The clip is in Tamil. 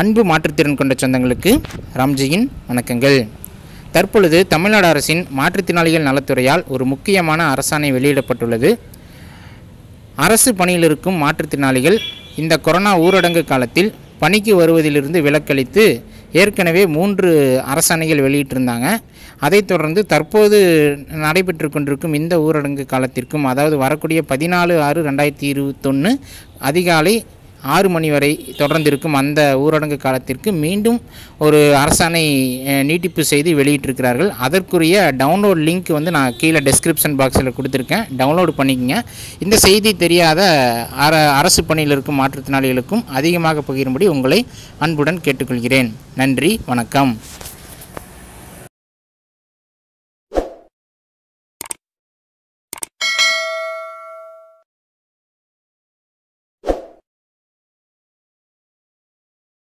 அன்பு மாற்றுத்திறன் கொண்ட சொந்தங்களுக்கு ராம்ஜியின் வணக்கங்கள் தற்பொழுது தமிழ்நாடு அரசின் மாற்றுத்திறனாளிகள் நலத்துறையால் ஒரு முக்கியமான அரசாணை வெளியிடப்பட்டுள்ளது அரசு பணியில் இருக்கும் மாற்றுத்திறனாளிகள் இந்த கொரோனா ஊரடங்கு காலத்தில் பணிக்கு வருவதிலிருந்து விலக்களித்து ஏற்கனவே மூன்று அரசாணைகள் வெளியிட்டிருந்தாங்க அதைத் தொடர்ந்து தற்போது நடைபெற்று கொண்டிருக்கும் இந்த ஊரடங்கு காலத்திற்கும் அதாவது வரக்கூடிய பதினாலு ஆறு ரெண்டாயிரத்தி இருபத்தொன்று அதிகாலை ஆறு மணி வரை தொடர்ந்திருக்கும் அந்த ஊரடங்கு காலத்திற்கு மீண்டும் ஒரு அரசாணை நீட்டிப்பு செய்து வெளியிட்டிருக்கிறார்கள் அதற்குரிய டவுன்லோட் லிங்க் வந்து நான் கீழே டெஸ்கிரிப்ஷன் பாக்ஸில் கொடுத்துருக்கேன் டவுன்லோடு பண்ணிக்கங்க இந்த செய்தி தெரியாத அர அரசு பணியில் இருக்கும் மாற்றுத்திறனாளிகளுக்கும் அதிகமாக பகிரும்படி உங்களை அன்புடன் கேட்டுக்கொள்கிறேன் நன்றி வணக்கம்